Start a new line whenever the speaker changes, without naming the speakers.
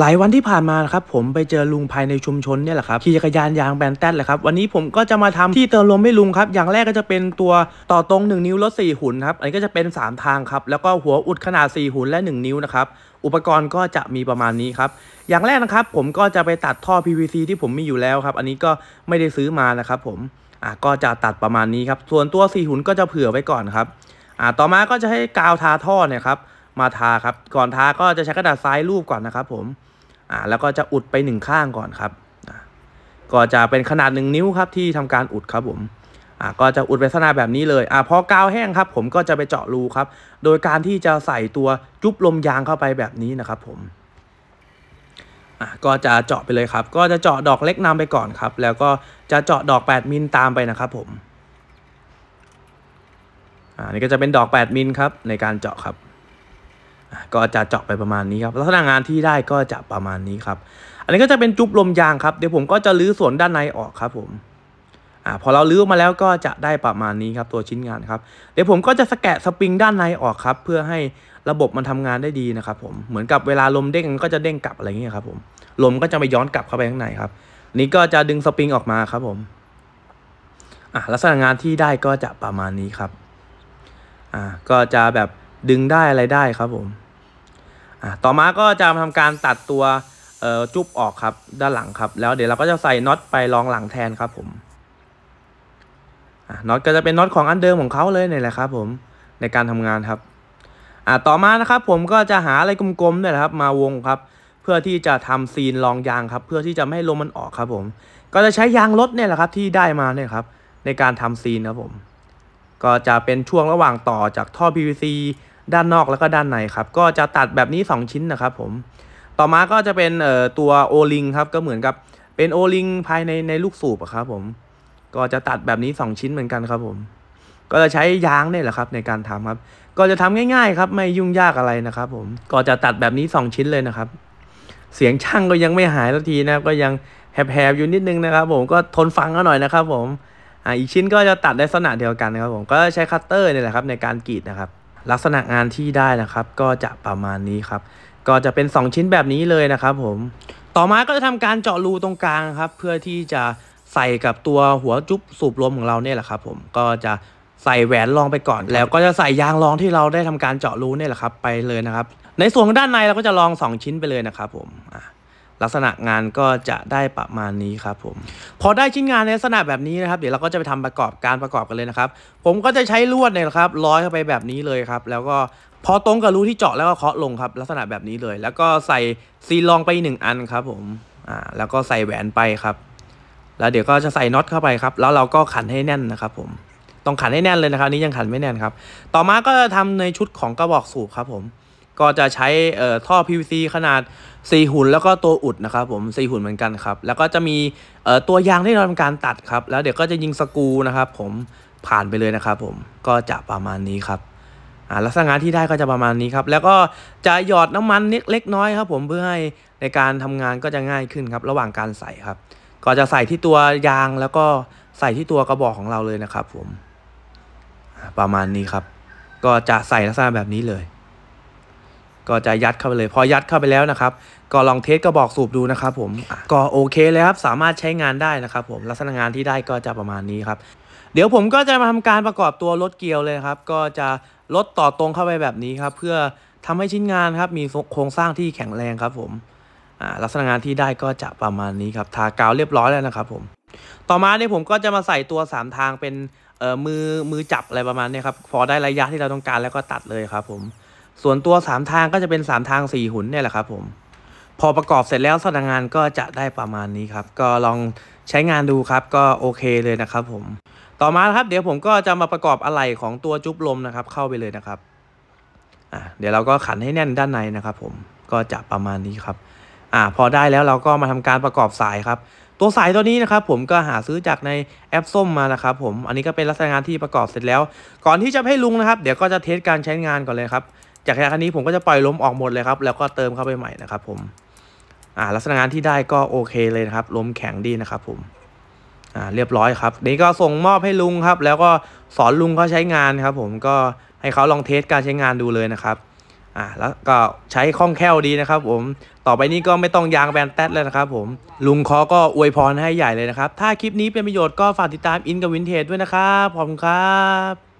หลายวันที่ผ่านมาครับ ผมไปเจอลุงภายในชุมชนเนี่ยแหละครับขี่จักรยานยางแบนแตนเลยครับ วันนี้ผมก็จะมาทำที่เติมลมให้ลุงครับอย่างแรกก็จะเป็นตัวต่อตรง 1 นิ้วรถ4หุ่นครับอันนี้ก็จะเป็น 3 ทางครับแล้วก็หัวอุดขนาด 4 หุ่นและ 1 นิ้วนะครับอุปกรณ์ก็จะมีประมาณนี้ครับ อย่างแรกนะครับ ผมก็จะไปตัดท่อ PVC ที่ผมมีอยู่แล้วครับ อันนี้ก็ไม่ได้ซื้อมานะครับ ผมอ่ะก็จะตัดประมาณนี้ครับ ส่วนตัว4หุ่นก็จะเผื่อไว้ก่อนครับอ่ะต่อมาก็จะให้กาวทาท่อเนี่ยครับมาทาครับก่อนทาก็จะใช้กระดาษทรายรูปก่อนนะครับผมอ่าแล้วก็จะอุดไปหนึ่งข้างก่อนครับ ก็จะเป็นขนาดหนึ่งนิ้วครับที่ทำการอุดครับผมอ่าก็จะอุดไปลนกษแบบนี้เลยอ่าพอกาวแห้งครับ ผมก็จะไปเจาะรูครับ โดยการที่จะใส่ตัวจุ๊บลมยางเข้าไปแบบนี้นะครับ ผมอ่าก็จะเจาะไปเลยครับ ก็จะเจาะดอกเล็กนำไปก่อนครับ แล้วก็จะเจาะดอก8มิลตามไปนะครับผมอ่านี่ก็จะเป็นดอก8มิลครับในการเจาะครับก็จะเจาะไปประมาณนี้ครับ ลักษณะงานที่ได้ก็จะประมาณนี้ครับ อันนี้ก็จะเป็นจุ๊บลมยางครับ เดี๋ยวผมก็จะรื้อส่วนด้านในออกครับผม อ่า พอเราลื้อมาแล้วก็จะได้ประมาณนี้ครับ ตัวชิ้นงานครับ เดี๋ยวผมก็จะสแกะสปริงด้านในออกครับ เพื่อให้ระบบมันทำงานได้ดีนะครับผม เหมือนกับเวลาลมเด้งก็จะเด้งกลับอะไรเงี้ยครับ ผม ลมก็จะไปย้อนกลับเข้าไปข้างในครับนี้ก็จะดึงสปริงออกมาครับ ผม อ่าลักษณะงานที่ได้ก็จะประมาณนี้ครับ อ่าก็จะแบบดึงได้อะไรได้ครับ ผมต่อมาก็จะทำการตัดตัวจุ๊บออกครับด้านหลังครับ แล้วเดี๋ยวเราก็จะใส่น็อตไปรองหลังแทนครับผมน็อตก็จะเป็นน็อตของอันเดิมของเขาเลยนี่แหละครับผมในการทำงานครับอ่าต่อมานะครับผมก็จะหาอะไรกลมๆนี่ยครับมาวงครับ เพื่อที่จะทำซีนรองยางครับ เพื่อที่จะไม่ให้ลมมันออกครับผมก็จะใช้ยางรถเนี่ยแหละครับที่ได้มาเนี่ยครับในการทำซีนครับผมก็จะเป็นช่วงระหว่างต่อจากท่อ PVC ด้านนอกแล้วก็ด้านในครับ ก็จะตัดแบบนี้ 2 ชิ้นนะครับ ผม ต่อมาก็จะเป็นเอ่อตัวโอลิงครับ ก็เหมือนกับเป็นโอลิง ภายในในลูกสูบครับผม ก็จะตัดแบบนี้ 2 ชิ้นเหมือนกันครับผม ก็จะใช้ยางนี่แหละครับ ในการทำครับ ก็จะทำง่ายๆครับไม่ยุ่งยากอะไรนะครับ ผม ก็จะตัดแบบนี้ 2 ชิ้นเลยนะครับ เสียงช่างก็ยังไม่หายสักทีนะ ก็ยังแผลบๆอยู่นิดนึงนะครับ ผม ก็ทนฟังกันหน่อยนะครับ ผมอ่าอีกชิ้นก็จะตัดในลักษณะเดียวกันนะครับ ผม ก็ใช้คัตเตอร์นี่แหละครับ ในการกรีดนะครับลักษณะงานที่ได้นะครับ ก็จะประมาณนี้ครับ ก็จะเป็น 2 ชิ้นแบบนี้เลยนะครับ ผมต่อมาก็จะทำการเจาะรูตรงกลางครับ เพื่อที่จะใส่กับตัวหัวจุ๊บสูบลมของเราเนี่ยแหละครับ ผมก็จะใส่แหวนรองไปก่อน แล้วก็จะใส่ยางรองที่เราได้ทำการเจาะรูเนี่ยแหละครับ ไปเลยนะครับ ในส่วนด้านในเราก็จะลอง 2 ชิ้นไปเลยนะครับ ผมอ่ะลักษณะงานก็จะได้ประมาณนี้ครับ ผม พอได้ชิ้นงานในลักษณะแบบนี้นะครับ เดี๋ยวเราก็จะไปทำประกอบการประกอบกันเลยนะครับผมก็จะใช้ลวดเนี่ยครับ ร้อยเข้าไปแบบนี้เลยครับ แล้วก็พอตรงกับรูที่เจาะแล้วก็เคาะลงครับ ลักษณะแบบนี้เลย แล้วก็ใส่ซีลองไปหนึ่งอันครับผมอ่าแล้วก็ใส่แหวนไปครับแล้วเดี๋ยวก็จะใส่น็อตเข้าไปครับ แล้วเราก็ขันให้แน่นนะครับผมต้องขันให้แน่นเลยนะครับนี้ยังขันไม่แน่นครับ ต่อมาก็ทำในชุดของกระบอกสูบครับผมก็จะใช้ท่อ PVC ขนาด4หุ่นแล้วก็ตัวอุดนะครับผม4หุ่นเหมือนกันครับแล้วก็จะมีตัวยางที่เราทำการตัดครับ แล้วเดี๋ยวก็จะยิงสกูนะครับ ผมผ่านไปเลยนะครับ ผมก็จะประมาณนี้ครับลักษณะที่ได้ก็จะประมาณนี้ครับ แล้วก็จะหยอดน้ำมันเล็กน้อยครับผมเพื่อให้ในการทำงานก็จะง่ายขึ้นครับระหว่างการใส่ครับ ก็จะใส่ที่ตัวยางแล้วก็ใส่ที่ตัวกระบอกของเราเลยนะครับ ผมประมาณนี้ครับ ก็จะใส่ลักษณะแบบนี้เลยก็จะยัดเข้าไปเลย พอยัดเข้าไปแล้วนะครับ ก็ลองเทสกระบอกสูบดูนะครับ ผมก็โอเคเลยครับสามารถใช้งานได้นะครับ ผมลักษณะงานที่ได้ก็จะประมาณนี้ครับเดี๋ยวผมก็จะมาทำการประกอบตัวรถเกียวเลยครับ ก็จะลดต่อตรงเข้าไปแบบนี้ครับเพื่อทำให้ชิ้นงานครับมีโครงสร้างที่แข็งแรงครับผมลักษณะงานที่ได้ก็จะประมาณนี้ครับทากาวเรียบร้อยแล้วนะครับผมต่อมาเนี่ยผมก็จะมาใส่ตัว 3 ทางเป็นมือมือจับอะไรประมาณนี้ครับพอได้ระยะที่เราต้องการแล้วก็ตัดเลยครับผมส่วนตัว3ทางก็จะเป็น3ทาง 4 หุ่นเนี่ยแหละครับผมพอประกอบเสร็จแล้วสถานงานก็จะได้ประมาณนี้ครับ ก็ลองใช้งานดูครับก็โอเคเลยนะครับ ผมต่อมาครับเดี๋ยวผมก็จะมาประกอบอะไหล่ของตัวจุ๊บลมนะครับ เข้าไปเลยนะครับอ่ะเดี๋ยวเราก็ขันให้แน่นด้านในนะครับ ผมก็จะประมาณนี้ครับ อ่าพอได้แล้วเราก็มาทำการประกอบสายครับ ตัวสายตัวนี้นะครับ ผมก็หาซื้อจากในแอปส้ม มานะครับ ผม อันนี้ก็เป็นลักษณะงานที่ประกอบเสร็จแล้ว ก่อนที่จะให้ลุงนะครับ เดี๋ยวก็จะเทสการใช้งานก่อนเลยครับจากยาคันนี้ผมก็จะปล่อยล้มออกหมดเลยครับแล้วก็เติมเข้าไปใหม่นะครับผมอ่าลักษณะงานที่ได้ก็โอเคเลยนะครับล้มแข็งดีนะครับ ผมอ่าเรียบร้อยครับนี้ก็ส่งมอบให้ลุงครับ แล้วก็สอนลุงเขาใช้งานครับผมก็ให้เขาลองเทสการใช้งานดูเลยนะครับอ่าแล้วก็ใช้คล่องแคล่วดีนะครับ ผมต่อไปนี้ก็ไม่ต้องยางแบนแตดแล้วนะครับ ผมลุงคอก็อวยพรให้ใหญ่เลยนะครับถ้าคลิปนี้เป็นประโยชน์ก็ฝากติดตามอินกับวินเทจด้วยนะครับผมครับ